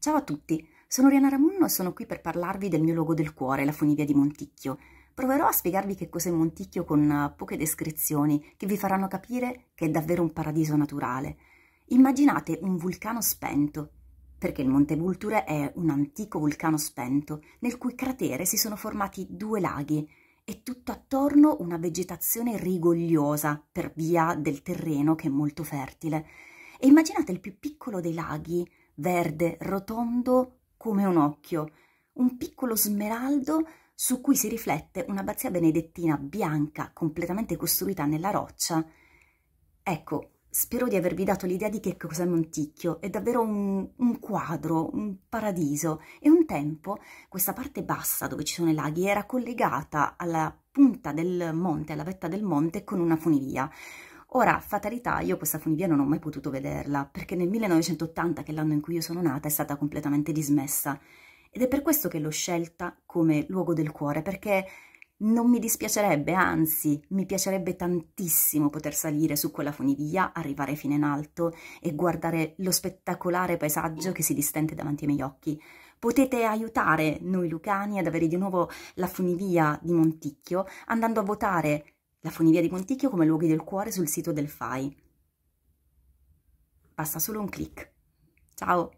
Ciao a tutti, sono Rihanna Ramunno e sono qui per parlarvi del mio luogo del cuore, la funivia di Monticchio. Proverò a spiegarvi che cos'è Monticchio con eh, poche descrizioni che vi faranno capire che è davvero un paradiso naturale. Immaginate un vulcano spento, perché il Monte Vulture è un antico vulcano spento, nel cui cratere si sono formati due laghi e tutto attorno una vegetazione rigogliosa per via del terreno che è molto fertile. E immaginate il più piccolo dei laghi verde, rotondo come un occhio, un piccolo smeraldo su cui si riflette un'abbazia benedettina bianca completamente costruita nella roccia. Ecco, spero di avervi dato l'idea di che cos'è Monticchio, è davvero un, un, quadro, un paradiso e un tempo questa parte bassa dove ci sono i laghi era collegata alla punta del monte, alla vetta del monte con una funivia. Ora, fatalità, io questa funivia non ho mai potuto vederla, perché nel 1980, che è l'anno in cui io sono nata, è stata completamente dismessa. Ed è per questo che l'ho scelta come luogo del cuore, perché non mi dispiacerebbe, anzi, mi piacerebbe tantissimo poter salire su quella funivia, arrivare fino in alto e guardare lo spettacolare paesaggio che si distende davanti ai miei occhi. Potete aiutare noi lucani ad avere di nuovo la funivia di Monticchio andando a votare la funivia di Monticchio come luoghi del cuore sul sito del FAI. Basta solo un clic. Ciao!